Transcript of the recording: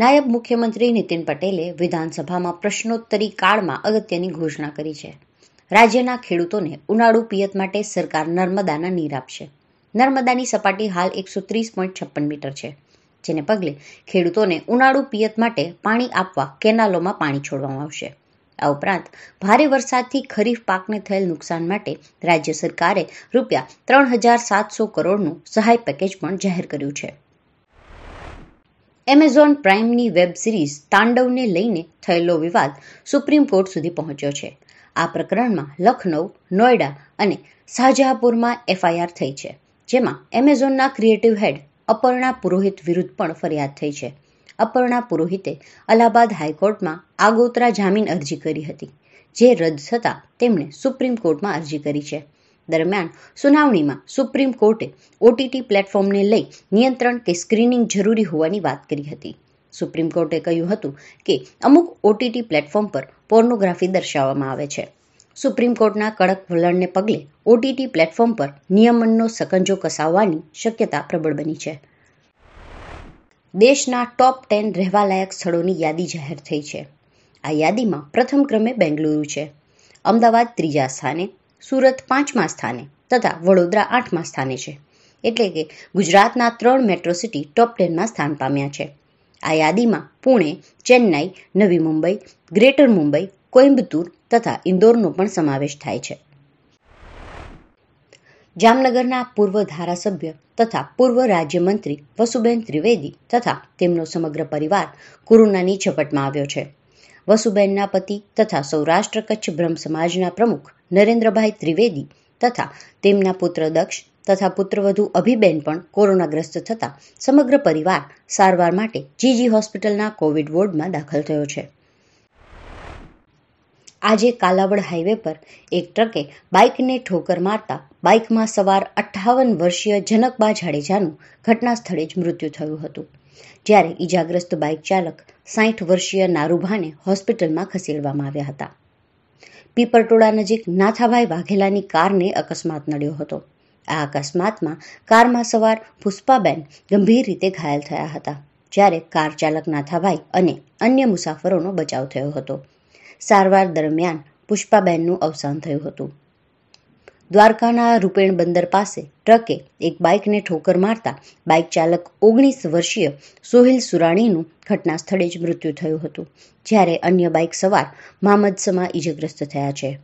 નાયબ મુખ્યમંત્રી નીતિન પટેલે વિધાનસભામાં પ્રશ્નોત્તરી કાળમાં અગત્યની ઘોષણા કરી છે રાજ્યના ખેડૂતોને ઉનાળુ પિયત માટે સરકાર નર્મદાના નીર આપશે નર્મદાની સપાટી હાલ એકસો ત્રીસ પોઈન્ટ છપ્પન મીટર છે જેને પગલે ખેડૂતોને ઉનાળુ પિયત માટે પાણી આપવા કેનાલોમાં પાણી છોડવામાં આવશે આ ઉપરાંત ભારે વરસાદથી ખરીફ પાકને થયેલ નુકસાન માટે રાજ્ય સરકારે રૂપિયા ત્રણ હજાર સાતસો કરોડનું સહાય પેકેજ પણ જાહેર કર્યું છે એમેઝોન પ્રાઇમની વેબ સિરીઝ તાંડવને લઈને થયેલો વિવાદ સુપ્રીમ કોર્ટ સુધી પહોંચ્યો છે આ પ્રકરણમાં લખનૌ નોઈડા અને શાહજહાપુરમાં એફઆઈઆર થઈ છે જેમાં એમેઝોનના ક્રિએટિવ હેડ અપર્ણા પુરોહિત વિરુદ્ધ પણ ફરિયાદ થઈ છે અપર્ણા પુરોહિતે અલ્હાબાદ હાઈકોર્ટમાં આગોતરા જામીન અરજી કરી હતી જે રદ થતાં તેમણે સુપ્રીમ કોર્ટમાં અરજી કરી છે દરમિયાન સુનાવણીમાં સુપ્રીમ કોર્ટે ઓટીટી પ્લેટફોર્મને લઈ નિયંત્રણ કે સ્ક્રીનિંગ જરૂરી હોવાની વાત કરી હતી સુપ્રીમ કોર્ટે કહ્યું હતું કે અમુક ઓટીટી પ્લેટફોર્મ પર પોર્નોગ્રાફી દર્શાવવામાં આવે છે સુપ્રીમ કોર્ટના કડક વલણને પગલે ઓટીટી પ્લેટફોર્મ પર નિયમનનો સકંજો કસાવવાની શક્યતા પ્રબળ બની છે દેશના ટોપ ટેન રહેવાલાયક સ્થળોની યાદી જાહેર થઈ છે આ યાદીમાં પ્રથમ ક્રમે બેંગલુરુ છે અમદાવાદ ત્રીજા સ્થાને સુરત પાંચમા સ્થાને તથા વડોદરા આઠમા સ્થાને છે એટલે કે ગુજરાતના ત્રણ મેટ્રો સિટી ટોપ ટેનમાં સ્થાન પામ્યા છે આ યાદીમાં પુણે ચેન્નાઈ નવી મુંબઈ ગ્રેટર મુંબઈ કોઇમ્બતુર તથા ઇન્દોરનો પણ સમાવેશ થાય છે જામનગરના પૂર્વ ધારાસભ્ય તથા પૂર્વ રાજ્યમંત્રી વસુબેન ત્રિવેદી તથા તેમનો સમગ્ર પરિવાર કોરોનાની ઝપટમાં આવ્યો છે વસુબેનના પતિ તથા સૌરાષ્ટ્ર કચ્છ બ્રહ્મ સમાજના પ્રમુખ નરેન્દ્રભાઈ ત્રિવેદી તથા તેમના પુત્ર દક્ષ તથા પુત્રવધુ અભિબેન પણ કોરોનાગ્રસ્ત થતાં સમગ્ર પરિવાર સારવાર માટે જીજી હોસ્પિટલના કોવિડ વોર્ડમાં દાખલ થયો છે આજે કાલાવડ હાઈવે પર એક ટ્રકે બાઇકને ઠોકર મારતા બાઇકમાં સવાર અઠ્ઠાવન વર્ષીય જનકબા જાડેજાનું ઘટના સ્થળે જ મૃત્યુ થયું હતું જ્યારે ઇજાગ્રસ્ત બાઇક ચાલક સાઠ વર્ષીય નારુભાને હોસ્પિટલમાં ખસેડવામાં આવ્યા હતા પીપરટોળા નજીક નાથાભાઈ વાઘેલાની કારને અકસ્માત નડ્યો હતો આ અકસ્માતમાં કારમાં સવાર પુષ્પાબેન ગંભીર રીતે ઘાયલ થયા હતા જ્યારે કાર ચાલક નાથાભાઈ અને અન્ય મુસાફરોનો બચાવ થયો હતો સારવાર દરમિયાન પુષ્પાબેનનું અવસાન થયું હતું દ્વારકાના રૂપેણ બંદર પાસે ટ્રકે એક બાઇકને ઠોકર મારતા બાઇક ચાલક ઓગણીસ વર્ષીય સોહિલ સુરાણીનું ઘટના સ્થળે જ મૃત્યુ થયું હતું જ્યારે અન્ય બાઇક સવાર મામદસમાં સમા ઇજાગ્રસ્ત થયા છે